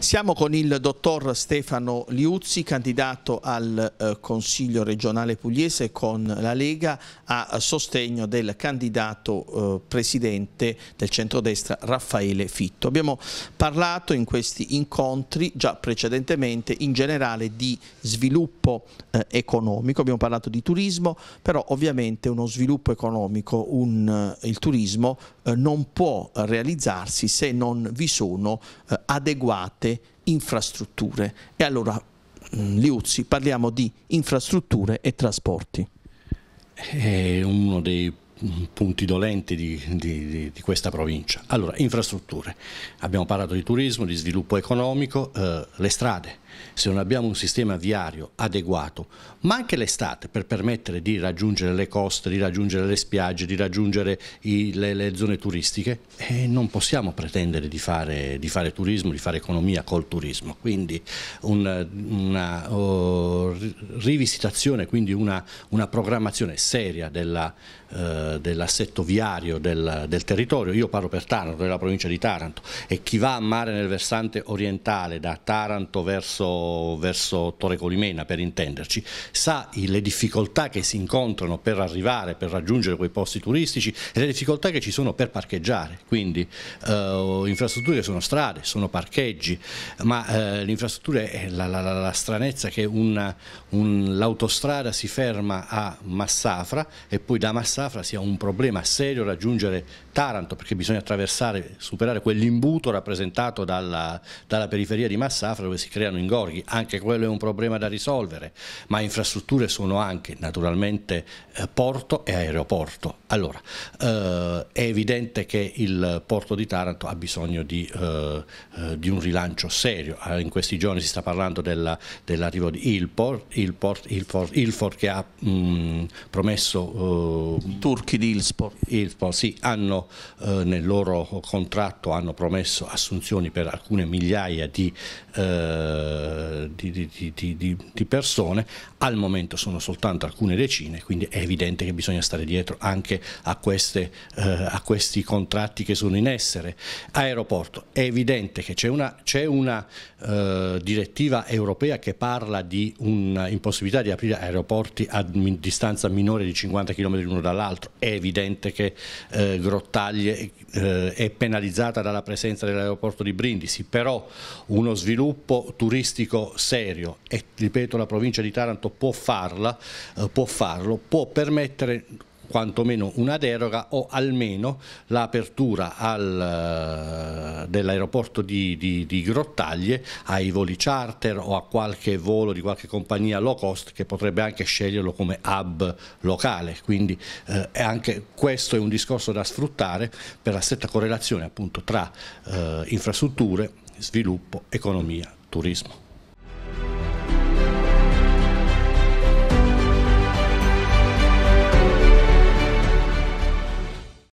Siamo con il dottor Stefano Liuzzi, candidato al eh, Consiglio regionale pugliese con la Lega a sostegno del candidato eh, presidente del centrodestra Raffaele Fitto. Abbiamo parlato in questi incontri già precedentemente in generale di sviluppo eh, economico, abbiamo parlato di turismo, però ovviamente uno sviluppo economico, un, il turismo non può realizzarsi se non vi sono adeguate chiamate infrastrutture. E allora, mm, Liuzzi, parliamo di infrastrutture e trasporti. È uno dei mm, punti dolenti di, di, di, questa provincia. Allora, infrastrutture. Abbiamo parlato di turismo, di sviluppo economico, eh, le strade se non abbiamo un sistema viario adeguato, ma anche l'estate per permettere di raggiungere le coste, di raggiungere le spiagge, di raggiungere i, le, le, zone turistiche, eh, non possiamo pretendere di fare, di fare, turismo, di fare economia col turismo. Quindi un, una oh, rivisitazione, quindi una, una programmazione seria eh, dell'assetto eh, dell viario del, del territorio. Io parlo per Taranto, della provincia di Taranto e chi va a mare nel versante orientale da Taranto verso verso, Torre Colimena per intenderci, sa le difficoltà che si incontrano per arrivare, per raggiungere quei posti turistici e le difficoltà che ci sono per parcheggiare, quindi eh, infrastrutture sono strade, sono parcheggi, ma eh, l'infrastruttura è la, la, la, stranezza che un, l'autostrada si ferma a Massafra e poi da Massafra sia un problema serio raggiungere Taranto perché bisogna attraversare, superare quell'imbuto rappresentato dalla, dalla periferia di Massafra dove si creano ingressi Mingorghi, anche quello è un problema da risolvere, ma infrastrutture sono anche naturalmente eh, porto e aeroporto. Allora, eh, è evidente che il porto di Taranto ha bisogno di, eh, eh di un rilancio serio, ah, in questi giorni si sta parlando dell'arrivo dell di Ilport, Ilport, Ilfort, Ilfort che ha mh, mm, promesso... Eh, Turchi di Ilsport. Ilsport sì, hanno eh, nel loro contratto hanno promesso assunzioni per alcune migliaia di eh, eh, di, di, di, di, persone, al momento sono soltanto alcune decine, quindi è evidente che bisogna stare dietro anche a, queste, eh, a questi contratti che sono in essere. Aeroporto, è evidente che c'è una, una eh, direttiva europea che parla di un'impossibilità di aprire aeroporti a distanza minore di 50 km l'uno dall'altro, è evidente che eh, Grottaglie eh, è penalizzata dalla presenza dell'aeroporto di Brindisi, però uno sviluppo turistico turistico serio e ripeto la provincia di Taranto può, farla, eh, può farlo, può permettere quantomeno una deroga o almeno l'apertura al, eh, dell'aeroporto di, di, di, Grottaglie ai voli charter o a qualche volo di qualche compagnia low cost che potrebbe anche sceglierlo come hub locale, quindi eh, anche questo è un discorso da sfruttare per la stretta correlazione appunto tra eh, infrastrutture sviluppo, economia, turismo.